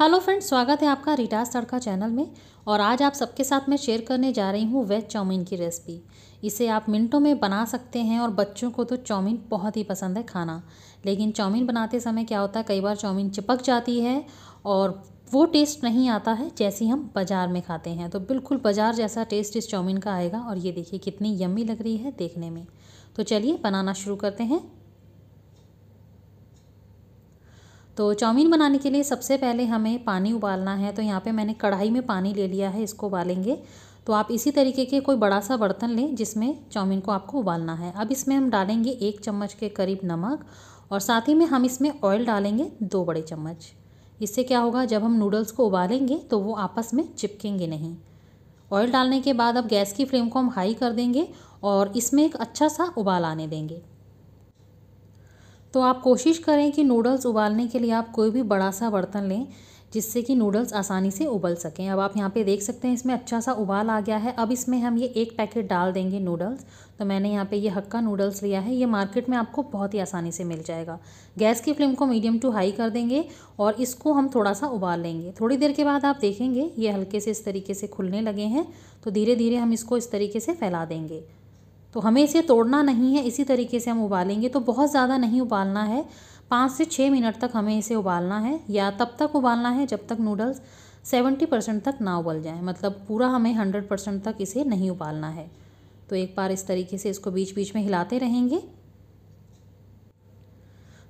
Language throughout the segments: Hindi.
हेलो फ्रेंड्स स्वागत है आपका रिटास तड़का चैनल में और आज आप सबके साथ मैं शेयर करने जा रही हूँ वेज चाउमीन की रेसिपी इसे आप मिनटों में बना सकते हैं और बच्चों को तो चाउमीन बहुत ही पसंद है खाना लेकिन चाउमीन बनाते समय क्या होता है कई बार चाउमीन चिपक जाती है और वो टेस्ट नहीं आता है जैसी हम बाज़ार में खाते हैं तो बिल्कुल बाज़ार जैसा टेस्ट इस चाउमीन का आएगा और ये देखिए कितनी यम्मी लग रही है देखने में तो चलिए बनाना शुरू करते हैं तो चाउमीन बनाने के लिए सबसे पहले हमें पानी उबालना है तो यहाँ पे मैंने कढ़ाई में पानी ले लिया है इसको उबालेंगे तो आप इसी तरीके के कोई बड़ा सा बर्तन लें जिसमें चाउमीन को आपको उबालना है अब इसमें हम डालेंगे एक चम्मच के करीब नमक और साथ ही में हम इसमें ऑयल डालेंगे दो बड़े चम्मच इससे क्या होगा जब हम नूडल्स को उबालेंगे तो वो आपस में चिपकेंगे नहीं ऑयल डालने के बाद अब गैस की फ्लेम को हम हाई कर देंगे और इसमें एक अच्छा सा उबाल आने देंगे तो आप कोशिश करें कि नूडल्स उबालने के लिए आप कोई भी बड़ा सा बर्तन लें जिससे कि नूडल्स आसानी से उबल सकें अब आप यहाँ पे देख सकते हैं इसमें अच्छा सा उबाल आ गया है अब इसमें हम ये एक पैकेट डाल देंगे नूडल्स तो मैंने यहाँ पे ये हक्का नूडल्स लिया है ये मार्केट में आपको बहुत ही आसानी से मिल जाएगा गैस की फ्लेम को मीडियम टू हाई कर देंगे और इसको हम थोड़ा सा उबाल लेंगे थोड़ी देर के बाद आप देखेंगे ये हल्के से इस तरीके से खुलने लगे हैं तो धीरे धीरे हम इसको इस तरीके से फैला देंगे तो हमें इसे तोड़ना नहीं है इसी तरीके से हम उबालेंगे तो बहुत ज़्यादा नहीं उबालना है पाँच से छः मिनट तक हमें इसे उबालना है या तब तक उबालना है जब तक नूडल्स सेवेंटी परसेंट तक ना उबल जाए मतलब पूरा हमें हंड्रेड परसेंट तक इसे नहीं उबालना है तो एक बार इस तरीके से इसको बीच बीच में हिलाते रहेंगे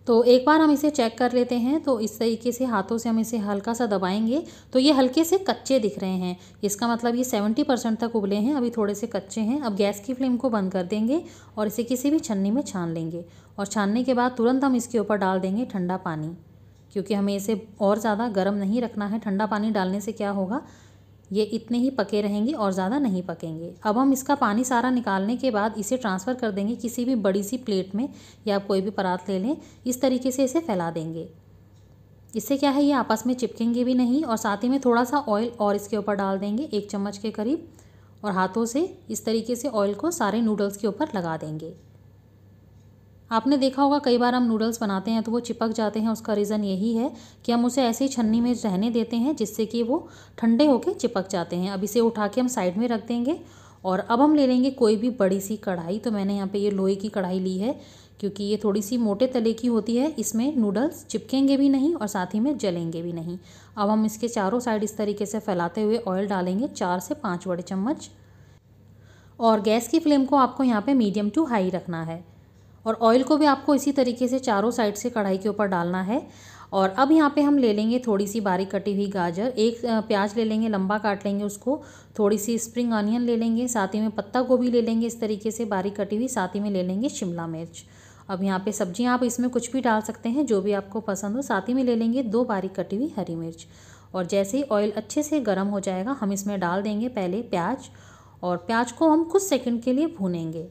तो एक बार हम इसे चेक कर लेते हैं तो इस तरीके से हाथों से हम इसे हल्का सा दबाएंगे तो ये हल्के से कच्चे दिख रहे हैं इसका मतलब ये सेवेंटी परसेंट तक उबले हैं अभी थोड़े से कच्चे हैं अब गैस की फ्लेम को बंद कर देंगे और इसे किसी भी छन्नी में छान लेंगे और छानने के बाद तुरंत हम इसके ऊपर डाल देंगे ठंडा पानी क्योंकि हमें इसे और ज़्यादा गर्म नहीं रखना है ठंडा पानी डालने से क्या होगा ये इतने ही पके रहेंगे और ज़्यादा नहीं पकेंगे अब हम इसका पानी सारा निकालने के बाद इसे ट्रांसफ़र कर देंगे किसी भी बड़ी सी प्लेट में या कोई भी परात ले लें इस तरीके से इसे फैला देंगे इससे क्या है ये आपस में चिपकेंगे भी नहीं और साथ ही में थोड़ा सा ऑयल और इसके ऊपर डाल देंगे एक चम्मच के करीब और हाथों से इस तरीके से ऑयल को सारे नूडल्स के ऊपर लगा देंगे आपने देखा होगा कई बार हम नूडल्स बनाते हैं तो वो चिपक जाते हैं उसका रीज़न यही है कि हम उसे ऐसे ही छन्नी में रहने देते हैं जिससे कि वो ठंडे होकर चिपक जाते हैं अब इसे उठा के हम साइड में रख देंगे और अब हम ले लेंगे कोई भी बड़ी सी कढ़ाई तो मैंने यहाँ पे ये लोहे की कढ़ाई ली है क्योंकि ये थोड़ी सी मोटे तले की होती है इसमें नूडल्स चिपकेंगे भी नहीं और साथ ही में जलेंगे भी नहीं अब हम इसके चारों साइड इस तरीके से फैलाते हुए ऑयल डालेंगे चार से पाँच बड़े चम्मच और गैस की फ्लेम को आपको यहाँ पर मीडियम टू हाई रखना है और ऑयल को भी आपको इसी तरीके से चारों साइड से कढ़ाई के ऊपर डालना है और अब यहाँ पे हम ले लेंगे थोड़ी सी बारीक कटी हुई गाजर एक प्याज ले लेंगे लंबा काट लेंगे उसको थोड़ी सी स्प्रिंग ऑनियन ले लेंगे साथ ही में पत्ता गोभी ले लेंगे इस तरीके से बारीक कटी हुई साथ ही में ले लेंगे शिमला मिर्च अब यहाँ पे सब्जियाँ आप इसमें कुछ भी डाल सकते हैं जो भी आपको पसंद हो साथ ही में ले लेंगे दो बारीक कटी हुई हरी मिर्च और जैसे ही ऑयल अच्छे से गर्म हो जाएगा हम इसमें डाल देंगे पहले प्याज और प्याज को हम कुछ सेकंड के लिए भूनेंगे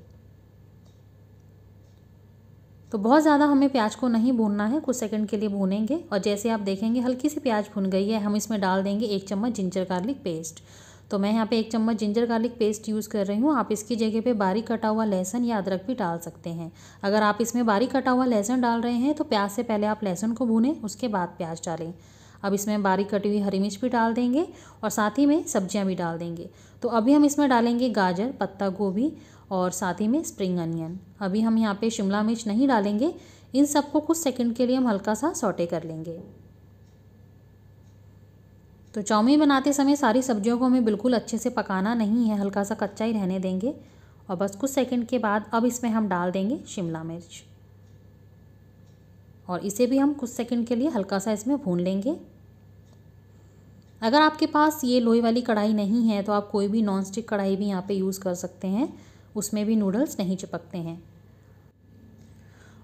तो बहुत ज़्यादा हमें प्याज को नहीं भूनना है कुछ सेकंड के लिए भूनेंगे और जैसे आप देखेंगे हल्की सी प्याज भुन गई है हम इसमें डाल देंगे एक चम्मच जिंजर गार्लिक पेस्ट तो मैं यहाँ पे एक चम्मच जिंजर गार्लिक पेस्ट यूज़ कर रही हूँ आप इसकी जगह पे बारीक कटा हुआ लहसुन या अदरक भी डाल सकते हैं अगर आप इसमें बारीक कटा हुआ लहसुन डाल रहे हैं तो प्याज से पहले आप लहसुन को भूनें उसके बाद प्याज डालें अब इसमें बारीक कटी हुई हरी मिर्च भी डाल देंगे और साथ ही में सब्जियाँ भी डाल देंगे तो अभी हम इसमें डालेंगे गाजर पत्ता गोभी और साथ ही में स्प्रिंग अनियन अभी हम यहाँ पे शिमला मिर्च नहीं डालेंगे इन सबको कुछ सेकंड के लिए हम हल्का सा सॉटे कर लेंगे तो चाउमीन बनाते समय सारी सब्जियों को हमें बिल्कुल अच्छे से पकाना नहीं है हल्का सा कच्चा ही रहने देंगे और बस कुछ सेकंड के बाद अब इसमें हम डाल देंगे शिमला मिर्च और इसे भी हम कुछ सेकंड के लिए हल्का सा इसमें भून लेंगे अगर आपके पास ये लोई वाली कढ़ाई नहीं है तो आप कोई भी नॉन स्टिक कढ़ाई भी यहाँ पे यूज़ कर सकते हैं उसमें भी नूडल्स नहीं चिपकते हैं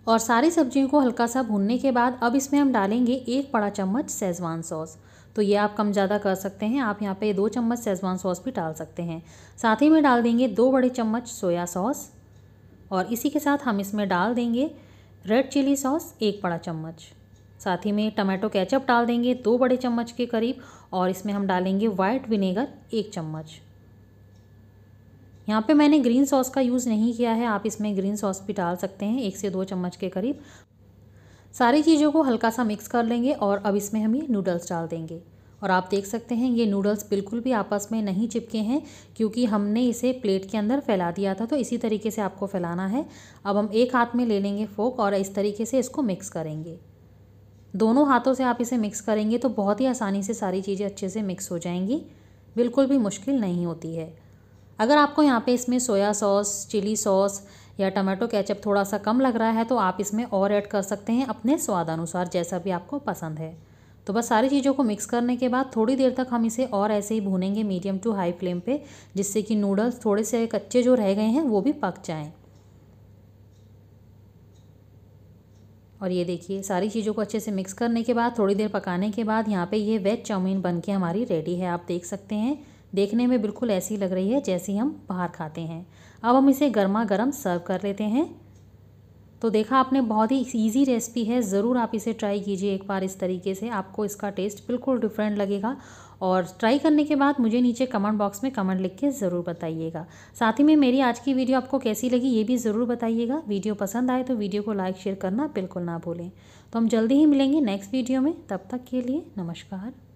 और सारी सब्जियों को हल्का सा भूनने के बाद अब इसमें हम डालेंगे एक बड़ा चम्मच सेज़वान सॉस तो ये आप कम ज़्यादा कर सकते हैं आप यहाँ पे दो चम्मच सेज़वान सॉस भी डाल सकते हैं साथ ही में डाल देंगे दो बड़े चम्मच सोया सॉस और इसी के साथ हम इसमें डाल देंगे रेड चिली सॉस एक बड़ा चम्मच साथ ही में टमाटो केचप डाल देंगे दो बड़े चम्मच के करीब और इसमें हम डालेंगे वाइट विनेगर एक चम्मच यहाँ पे मैंने ग्रीन सॉस का यूज़ नहीं किया है आप इसमें ग्रीन सॉस भी डाल सकते हैं एक से दो चम्मच के करीब सारी चीज़ों को हल्का सा मिक्स कर लेंगे और अब इसमें हम ये नूडल्स डाल देंगे और आप देख सकते हैं ये नूडल्स बिल्कुल भी आपस में नहीं चिपके हैं क्योंकि हमने इसे प्लेट के अंदर फैला दिया था तो इसी तरीके से आपको फैलाना है अब हम एक हाथ में ले लेंगे फोक और इस तरीके से इसको मिक्स करेंगे दोनों हाथों से आप इसे मिक्स करेंगे तो बहुत ही आसानी से सारी चीज़ें अच्छे से मिक्स हो जाएंगी बिल्कुल भी मुश्किल नहीं होती है अगर आपको यहाँ पे इसमें सोया सॉस चिली सॉस या टमाटो केचप थोड़ा सा कम लग रहा है तो आप इसमें और ऐड कर सकते हैं अपने स्वाद अनुसार जैसा भी आपको पसंद है तो बस सारी चीज़ों को मिक्स करने के बाद थोड़ी देर तक हम इसे और ऐसे ही भूनेंगे मीडियम टू हाई फ्लेम पे जिससे कि नूडल्स थोड़े से कच्चे जो रह गए हैं वो भी पक जाएं और ये देखिए सारी चीज़ों को अच्छे से मिक्स करने के बाद थोड़ी देर पकाने के बाद यहाँ पे ये वेज चाउमीन बन के हमारी रेडी है आप देख सकते हैं देखने में बिल्कुल ऐसी लग रही है जैसी हम बाहर खाते हैं अब हम इसे गर्मा गर्म सर्व कर लेते हैं तो देखा आपने बहुत ही इजी रेसिपी है ज़रूर आप इसे ट्राई कीजिए एक बार इस तरीके से आपको इसका टेस्ट बिल्कुल डिफरेंट लगेगा और ट्राई करने के बाद मुझे नीचे कमेंट बॉक्स में कमेंट लिख के ज़रूर बताइएगा साथ ही में मेरी आज की वीडियो आपको कैसी लगी ये भी ज़रूर बताइएगा वीडियो पसंद आए तो वीडियो को लाइक शेयर करना बिल्कुल ना भूलें तो हम जल्दी ही मिलेंगे नेक्स्ट वीडियो में तब तक के लिए नमस्कार